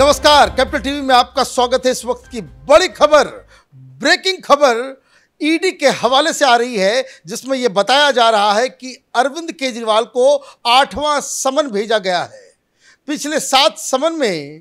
नमस्कार capital TV में आपका स्वागत है इस वक्त की बड़ी खबर ब्रेकिंग खबर ईडी के हवाले से आ रही है जिसमें यह बताया जा रहा है कि अरविंद केजरीवाल को आठवां समन भेजा गया है पिछले सात समन में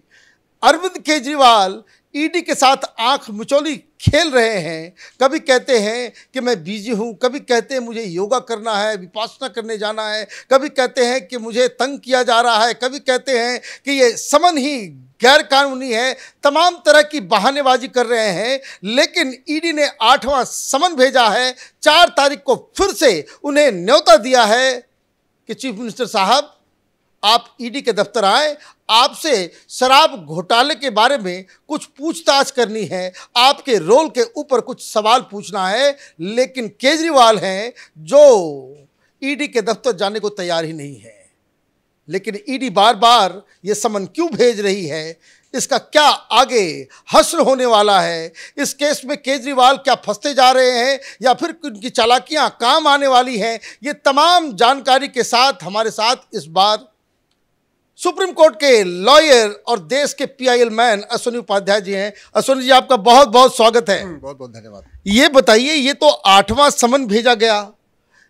अरविंद केजरीवाल ईडी के साथ आंख मिचौली खेल रहे हैं कभी कहते हैं कि मैं बिजी हूं कभी कहते हैं मुझे योगा करना है विपासना करने जाना है कभी कहते हैं कि मुझे तंग किया जा रहा है कभी कहते हैं कि ये समन ही गैर कानूनी है तमाम तरह की बहानेबाजी कर रहे हैं लेकिन ईडी e ने आठवां समन भेजा है चार तारीख को फिर से उन्हें न्योता दिया है कि चीफ मिनिस्टर साहब आप ईडी e के दफ्तर आए आपसे शराब घोटाले के बारे में कुछ पूछताछ करनी है आपके रोल के ऊपर कुछ सवाल पूछना है लेकिन केजरीवाल हैं जो ईडी e के दफ्तर जाने को तैयार ही नहीं है लेकिन ईडी बार बार ये समन क्यों भेज रही है इसका क्या आगे हश्र होने वाला है इस केस में केजरीवाल क्या फंसते जा रहे हैं या फिर उनकी चालाकियां काम आने वाली हैं ये तमाम जानकारी के साथ हमारे साथ इस बार सुप्रीम कोर्ट के लॉयर और देश के पीआईएल मैन अश्विनी उपाध्याय जी हैं अश्विनी जी आपका बहुत बहुत स्वागत है हम्म, बहुत बहुत धन्यवाद ये बताइए ये तो आठवां समन भेजा गया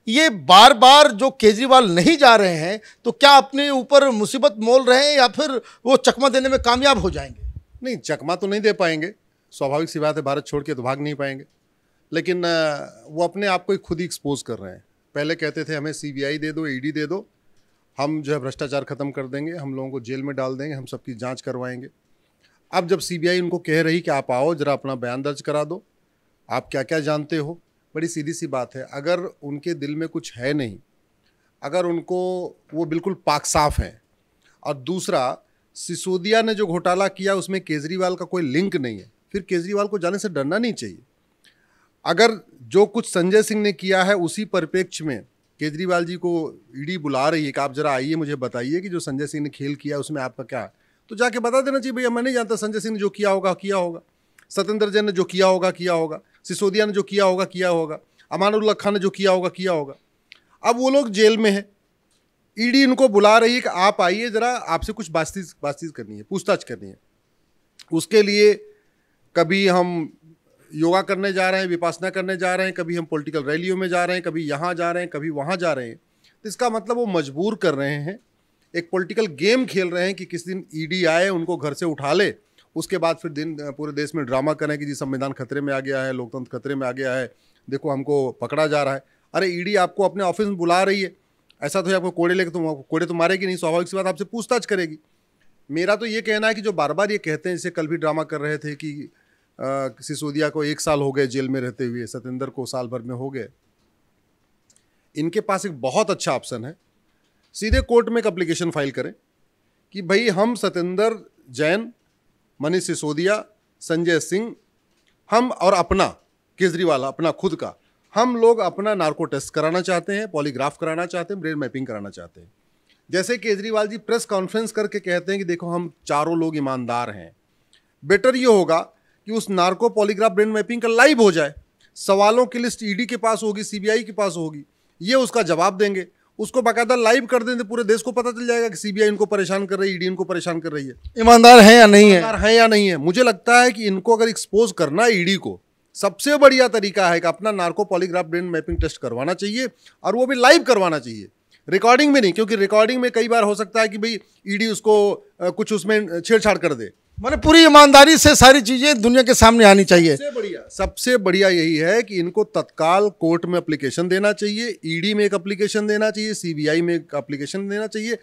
ये बार बार जो केजरीवाल नहीं जा रहे हैं तो क्या अपने ऊपर मुसीबत मोल रहे हैं या फिर वो चकमा देने में कामयाब हो जाएंगे नहीं चकमा तो नहीं दे पाएंगे स्वाभाविक सी बात है भारत छोड़ के तो भाग नहीं पाएंगे लेकिन वो अपने आप को ही खुद ही एक्सपोज कर रहे हैं पहले कहते थे हमें सीबीआई दे दो ईडी e दे दो हम जो है भ्रष्टाचार ख़त्म कर देंगे हम लोगों को जेल में डाल देंगे हम सबकी जांच करवाएंगे अब जब सीबीआई उनको कह रही कि आप आओ ज़रा अपना बयान दर्ज करा दो आप क्या क्या जानते हो बड़ी सीधी सी बात है अगर उनके दिल में कुछ है नहीं अगर उनको वो बिल्कुल पाक साफ हैं और दूसरा सिसोदिया ने जो घोटाला किया उसमें केजरीवाल का कोई लिंक नहीं है फिर केजरीवाल को जाने से डरना नहीं चाहिए अगर जो कुछ संजय सिंह ने किया है उसी परिप्रेक्ष्य में केजरीवाल जी को ईडी बुला रही है कि आप जरा आइए मुझे बताइए कि जो संजय सिंह ने खेल किया उसमें आपका क्या है तो जाके बता देना चाहिए भैया मैं नहीं जानता संजय सिंह ने जो किया होगा किया होगा सत्येंद्र जैन ने जो किया होगा किया होगा सिसोदिया ने जो किया होगा किया होगा अमानुल्ला खान ने जो किया होगा किया होगा अब वो लोग जेल में हैं ईडी इनको बुला रही है कि आप आइए ज़रा आपसे कुछ बातचीत बातचीत करनी है पूछताछ करनी है उसके लिए कभी हम योगा करने जा रहे हैं विपासना करने जा रहे हैं कभी हम पॉलिटिकल रैलियों में जा रहे हैं कभी यहाँ जा रहे हैं कभी वहाँ जा रहे हैं तो इसका मतलब वो मजबूर कर रहे हैं एक पॉलिटिकल गेम खेल रहे हैं कि किस दिन ईडी आए उनको घर से उठा ले उसके बाद फिर दिन पूरे देश में ड्रामा करें कि जी संविधान खतरे में आ गया है लोकतंत्र खतरे में आ गया है देखो हमको पकड़ा जा रहा है अरे ईडी e आपको अपने ऑफिस में बुला रही है ऐसा तो आपको कोड़े लेके तो कोड़े तो मारेगी नहीं स्वाभाविक सी बात आपसे पूछताछ करेगी मेरा तो ये कहना है कि जो बार बार ये कहते हैं जैसे कल भी ड्रामा कर रहे थे कि सिसोदिया को एक साल हो गए जेल में रहते हुए सत्येंद्र को साल भर में हो गए इनके पास एक बहुत अच्छा ऑप्शन है सीधे कोर्ट में एक अप्लीकेशन फाइल करें कि भाई हम सत्येंद्र जैन मनीष सिसोदिया संजय सिंह हम और अपना केजरीवाल अपना खुद का हम लोग अपना नार्को टेस्ट कराना चाहते हैं पॉलीग्राफ कराना चाहते हैं ब्रेन मैपिंग कराना चाहते हैं जैसे केजरीवाल जी प्रेस कॉन्फ्रेंस करके कहते हैं कि देखो हम चारों लोग ईमानदार हैं बेटर ये होगा कि उस नार्को पॉलीग्राफ ब्रेन मैपिंग का लाइव हो जाए सवालों की लिस्ट ईडी e के पास होगी सीबीआई के पास होगी ये उसका जवाब देंगे उसको बाकायदा लाइव कर दें पूरे देश को पता चल जाएगा कि सीबीआई इनको परेशान कर रही है ईडी e इनको परेशान कर रही है ईमानदार है या नहीं है ईमानदार है या नहीं है मुझे लगता है कि इनको अगर एक्सपोज करना है ईडी e को सबसे बढ़िया तरीका है कि अपना narco polygraph brain mapping test करवाना चाहिए और वो भी लाइव करवाना चाहिए रिकॉर्डिंग में नहीं क्योंकि रिकॉर्डिंग में कई बार हो सकता है कि भाई ईडी e उसको कुछ उसमें छेड़छाड़ कर दे मैंने पूरी ईमानदारी से सारी चीजें दुनिया के सामने आनी चाहिए सबसे बढ़िया सबसे बढ़िया यही है कि इनको तत्काल कोर्ट में अप्लीकेशन देना चाहिए ईडी e में एक अप्लीकेशन देना चाहिए सीबीआई में एक अप्लीकेशन देना चाहिए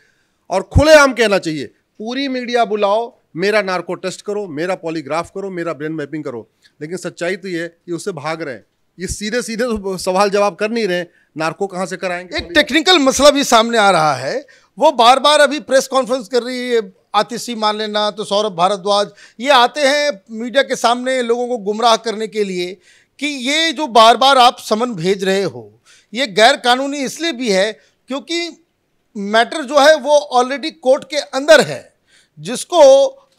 और खुलेआम कहना चाहिए पूरी मीडिया बुलाओ मेरा नार्को टेस्ट करो मेरा पॉलीग्राफ करो मेरा ब्रेन मैपिंग करो लेकिन सच्चाई तो ये है कि उससे भाग रहे हैं ये सीधे सीधे तो सवाल जवाब कर नहीं रहे नार्को कहाँ से कराएंगे एक टेक्निकल मसला भी सामने आ रहा है वो बार बार अभी प्रेस कॉन्फ्रेंस कर रही है आतिशी मान लेना तो सौरभ भारद्वाज ये आते हैं मीडिया के सामने लोगों को गुमराह करने के लिए कि ये जो बार बार आप समन भेज रहे हो ये गैर कानूनी इसलिए भी है क्योंकि मैटर जो है वो ऑलरेडी कोर्ट के अंदर है जिसको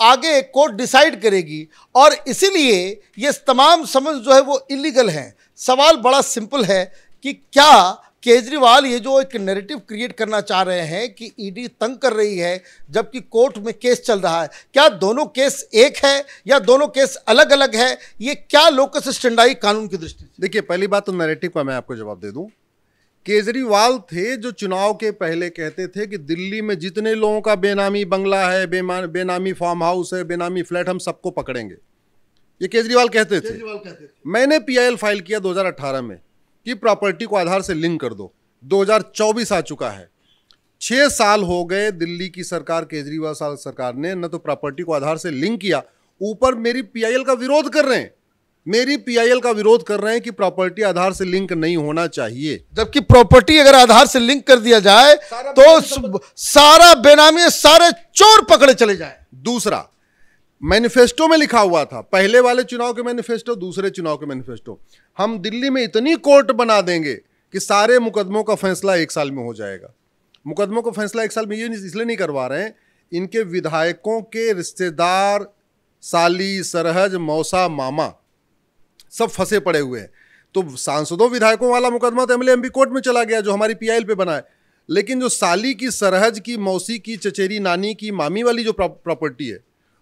आगे कोर्ट डिसाइड करेगी और इसीलिए ये तमाम समन जो है वो इलीगल हैं सवाल बड़ा सिंपल है कि क्या केजरीवाल ये जो एक नैरेटिव क्रिएट करना चाह रहे हैं कि ईडी e तंग कर रही है जबकि कोर्ट में केस चल रहा है क्या दोनों केस एक है या दोनों केस अलग अलग है ये क्या लोकस स्टंडाई कानून की दृष्टि से देखिए पहली बात तो नैरेटिव का मैं आपको जवाब दे दूँ केजरीवाल थे जो चुनाव के पहले कहते थे कि दिल्ली में जितने लोगों का बेनामी बंगला है बेनामी फार्म हाउस है बेनामी फ्लैट हम सबको पकड़ेंगे ये केजरीवाल कहते थे, केजरीवाल कहते थे। मैंने पीआईएल फाइल किया 2018 में कि प्रॉपर्टी को आधार से लिंक कर दो 2024 आ चुका है छः साल हो गए दिल्ली की सरकार केजरीवाल साल सरकार ने न तो प्रॉपर्टी को आधार से लिंक किया ऊपर मेरी पीआईएल का विरोध कर रहे हैं मेरी पीआईएल का विरोध कर रहे हैं कि प्रॉपर्टी आधार से लिंक नहीं होना चाहिए जबकि प्रॉपर्टी अगर आधार से लिंक कर दिया जाए सारा तो सारा बेनामी सारे चोर पकड़े चले जाए दूसरा मैनिफेस्टो में लिखा हुआ था पहले वाले चुनाव के मैनिफेस्टो दूसरे चुनाव के मैनिफेस्टो हम दिल्ली में इतनी कोर्ट बना देंगे कि सारे मुकदमों का फैसला एक साल में हो जाएगा मुकदमों का फैसला एक साल में ये इसलिए नहीं करवा रहे हैं इनके विधायकों के रिश्तेदार साली सरहज मौसा मामा सब फंसे पड़े हुए हैं तो सांसदों विधायकों वाला मुकदमा तो एम एल कोर्ट में चला गया जो हमारी पी पे बना है लेकिन जो साली की सरहज की मौसी की चचेरी नानी की मामी वाली जो प्रॉपर्टी है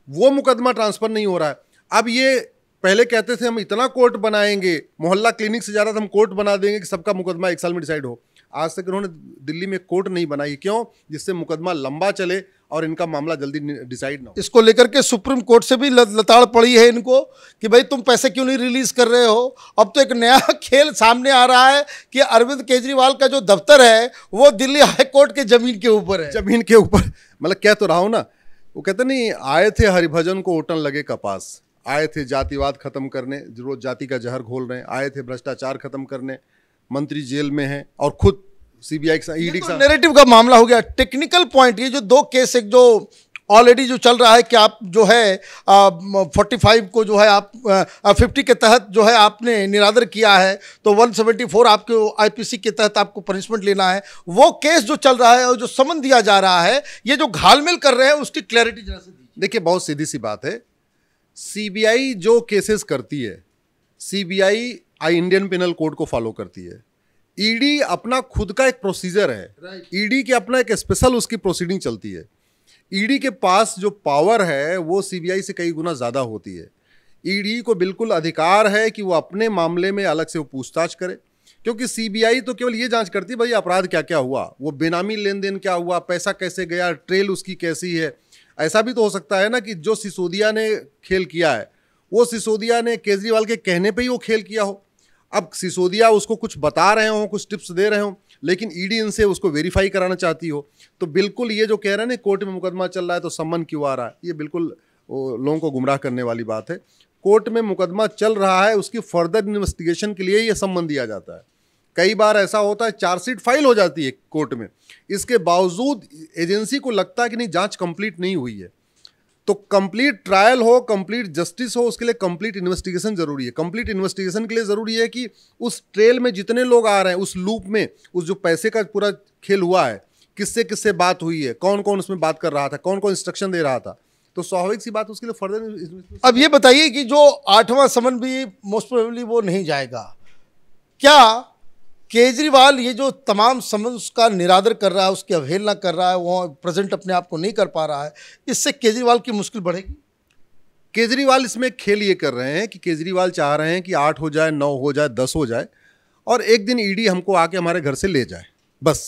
वो मुकदमा ट्रांसफ़र नहीं हो रहा है अब ये पहले कहते थे हम इतना कोर्ट बनाएंगे मोहल्ला क्लिनिक से ज़्यादा हम कोर्ट बना देंगे कि सबका मुकदमा एक साल में डिसाइड हो आज तक इन्होंने दिल्ली में कोर्ट नहीं बनाई क्यों जिससे मुकदमा लंबा चले और इनका मामला जल्दी डिसाइड ना हो इसको लेकर के सुप्रीम कोर्ट से भी लताड़ पड़ी है इनको कि भाई तुम पैसे क्यों नहीं रिलीज़ कर रहे हो अब तो एक नया खेल सामने आ रहा है कि अरविंद केजरीवाल का जो दफ्तर है वो दिल्ली हाई कोर्ट के ज़मीन के ऊपर है ज़मीन के ऊपर मतलब कह तो रहा हूँ ना वो कहते नहीं आए थे हरिभजन को ओटन लगे कपास आए थे जातिवाद खत्म करने रोज जाति का जहर घोल रहे आए थे भ्रष्टाचार खत्म करने मंत्री जेल में हैं और खुद सीबीआई के साथ ईडी तो नेरेटिव का मामला हो गया टेक्निकल पॉइंट ये जो दो केस एक जो ऑलरेडी जो चल रहा है कि आप जो है फोर्टी फाइव को जो है आप फिफ्टी के तहत जो है आपने निरादर किया है तो वन सेवेंटी फोर आपके सी के तहत आपको पनिशमेंट लेना है वो केस जो चल रहा है और जो समन दिया जा रहा है ये जो घालमेल कर रहे हैं उसकी क्लैरिटी जरा से देखिए बहुत सीधी सी बात है आई जो केसेस करती है B I Indian penal code को फॉलो करती है ईडी e अपना खुद का एक प्रोसीजर है ईडी right. E के अपना एक स्पेशल उसकी प्रोसीडिंग चलती है ईडी के पास जो पावर है वो सीबीआई से कई गुना ज़्यादा होती है ईडी को बिल्कुल अधिकार है कि वो अपने मामले में अलग से वो पूछताछ करे क्योंकि सीबीआई तो केवल ये जांच करती है भाई अपराध क्या क्या हुआ वो बेनामी लेन देन क्या हुआ पैसा कैसे गया ट्रेल उसकी कैसी है ऐसा भी तो हो सकता है ना कि जो सिसोदिया ने खेल किया है वो सिसोदिया ने केजरीवाल के कहने पर ही वो खेल किया हो अब सिसोदिया उसको कुछ बता रहे हों कुछ टिप्स दे रहे हों लेकिन ईडी e इनसे उसको वेरीफाई कराना चाहती हो तो बिल्कुल ये जो कह रहे हैं ना कोर्ट में मुकदमा चल रहा है तो सम्मन क्यों आ रहा है ये बिल्कुल लोगों को गुमराह करने वाली बात है कोर्ट में मुकदमा चल रहा है उसकी फर्दर इन्वेस्टिगेशन के लिए ये सम्मन दिया जाता है कई बार ऐसा होता है चार्जशीट फाइल हो जाती है कोर्ट में इसके बावजूद एजेंसी को लगता है कि नहीं जांच कंप्लीट नहीं हुई है तो कंप्लीट ट्रायल हो कंप्लीट जस्टिस हो उसके लिए कंप्लीट इन्वेस्टिगेशन जरूरी है कंप्लीट इन्वेस्टिगेशन के लिए ज़रूरी है कि उस ट्रेल में जितने लोग आ रहे हैं उस लूप में उस जो पैसे का पूरा खेल हुआ है किससे किससे बात हुई है कौन कौन उसमें बात कर रहा था कौन कौन इंस्ट्रक्शन दे रहा था तो स्वाभाविक सी बात उसके लिए फर्दर अब ये बताइए कि जो आठवां समन भी मोस्ट प्रोबेबली वो नहीं जाएगा क्या केजरीवाल ये जो तमाम समझ का निरादर कर रहा है उसकी अवहेलना कर रहा है वो प्रेजेंट अपने आप को नहीं कर पा रहा है इससे केजरीवाल की मुश्किल बढ़ेगी केजरीवाल इसमें खेल ये कर रहे हैं कि केजरीवाल चाह रहे हैं कि आठ हो जाए नौ हो जाए दस हो जाए और एक दिन ईडी हमको आके हमारे घर से ले जाए बस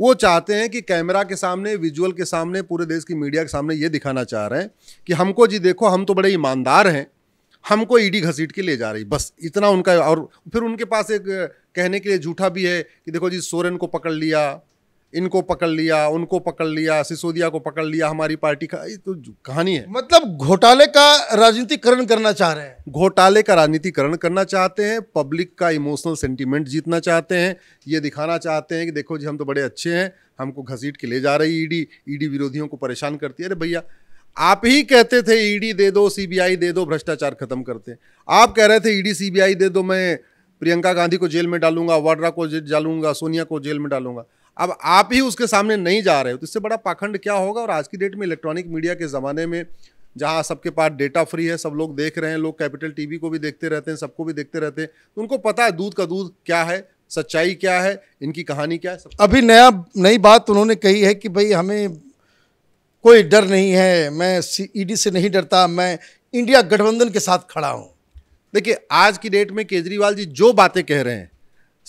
वो चाहते हैं कि कैमरा के सामने विजुअल के सामने पूरे देश की मीडिया के सामने ये दिखाना चाह रहे हैं कि हमको जी देखो हम तो बड़े ईमानदार हैं हमको ईडी घसीट के ले जा रही बस इतना उनका और फिर उनके पास एक कहने के लिए झूठा भी है कि देखो जी सोरेन को पकड़ लिया इनको पकड़ लिया उनको पकड़ लिया सिसोदिया को पकड़ लिया हमारी पार्टी का ये तो कहानी है मतलब घोटाले का राजनीतिकरण करना चाह रहे हैं घोटाले का राजनीतिकरण करना चाहते हैं पब्लिक का इमोशनल सेंटिमेंट जीतना चाहते हैं ये दिखाना चाहते हैं कि देखो जी हम तो बड़े अच्छे हैं हमको घसीट के ले जा रही ईडी ईडी विरोधियों को परेशान करती है अरे भैया आप ही कहते थे ईडी दे दो सीबीआई दे दो भ्रष्टाचार खत्म करते आप कह रहे थे ईडी सीबीआई दे दो मैं प्रियंका गांधी को जेल में डालूंगा वाड्रा को डालूंगा सोनिया को जेल में डालूंगा अब आप ही उसके सामने नहीं जा रहे हो तो इससे बड़ा पाखंड क्या होगा और आज की डेट में इलेक्ट्रॉनिक मीडिया के ज़माने में जहाँ सबके पास डेटा फ्री है सब लोग देख रहे हैं लोग कैपिटल टीवी को भी देखते रहते हैं सबको भी देखते रहते हैं तो उनको पता है दूध का दूध क्या है सच्चाई क्या है इनकी कहानी क्या है अभी नया नई बात उन्होंने कही है कि भाई हमें कोई डर नहीं है मैं ईडी e से नहीं डरता मैं इंडिया गठबंधन के साथ खड़ा हूँ देखिए आज की डेट में केजरीवाल जी जो बातें कह रहे हैं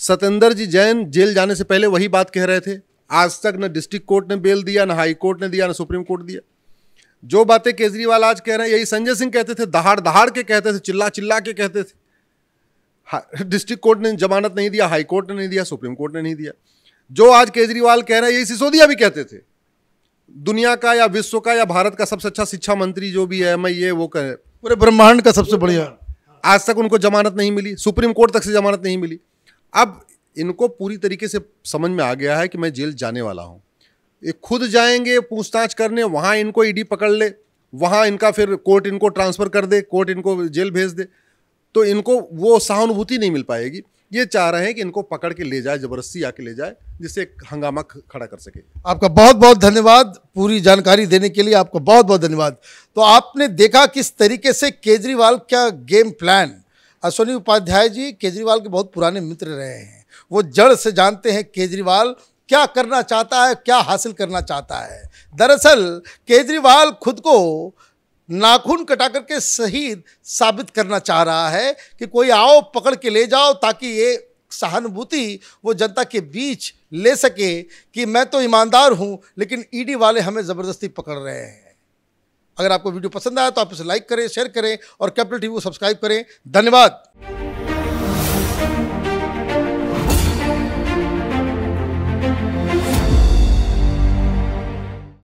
सतेंद्र जी जैन जेल जाने से पहले वही बात कह रहे थे आज तक न डिस्ट्रिक्ट कोर्ट ने बेल दिया ना हाई कोर्ट ने दिया ना सुप्रीम कोर्ट दिया जो बातें केजरीवाल आज कह रहे हैं यही संजय सिंह कहते थे दहाड़ दहाड़ के कहते थे चिल्ला चिल्ला के कहते थे हाँ, डिस्ट्रिक्ट कोर्ट ने जमानत नहीं दिया हाई कोर्ट ने नहीं दिया सुप्रीम कोर्ट ने नहीं दिया जो आज केजरीवाल कह रहे हैं यही सिसोदिया भी कहते थे दुनिया का या विश्व का या भारत का सबसे अच्छा शिक्षा मंत्री जो भी है मैं ये वो कहे पूरे ब्रह्मांड का सबसे बढ़िया आज तक उनको जमानत नहीं मिली सुप्रीम कोर्ट तक से जमानत नहीं मिली अब इनको पूरी तरीके से समझ में आ गया है कि मैं जेल जाने वाला हूँ ये खुद जाएंगे पूछताछ करने वहाँ इनको ईडी e पकड़ ले वहाँ इनका फिर कोर्ट इनको ट्रांसफ़र कर दे कोर्ट इनको जेल भेज दे तो इनको वो सहानुभूति नहीं मिल पाएगी ये चाह रहे हैं कि इनको पकड़ के ले जाए जबरदस्ती आके ले जाए जिससे हंगामा खड़ा कर सके आपका बहुत बहुत धन्यवाद पूरी जानकारी देने के लिए आपका बहुत बहुत धन्यवाद तो आपने देखा किस तरीके से केजरीवाल का गेम प्लान अश्वनी उपाध्याय जी केजरीवाल के बहुत पुराने मित्र रहे हैं वो जड़ से जानते हैं केजरीवाल क्या करना चाहता है क्या हासिल करना चाहता है दरअसल केजरीवाल खुद को नाखून कटा करके शहीद साबित करना चाह रहा है कि कोई आओ पकड़ के ले जाओ ताकि ये सहानुभूति वो जनता के बीच ले सके कि मैं तो ईमानदार हूँ लेकिन ईडी वाले हमें ज़बरदस्ती पकड़ रहे हैं अगर आपको वीडियो पसंद आया तो आप इसे लाइक करें शेयर करें और कैपिटल टीवी को सब्सक्राइब करें धन्यवाद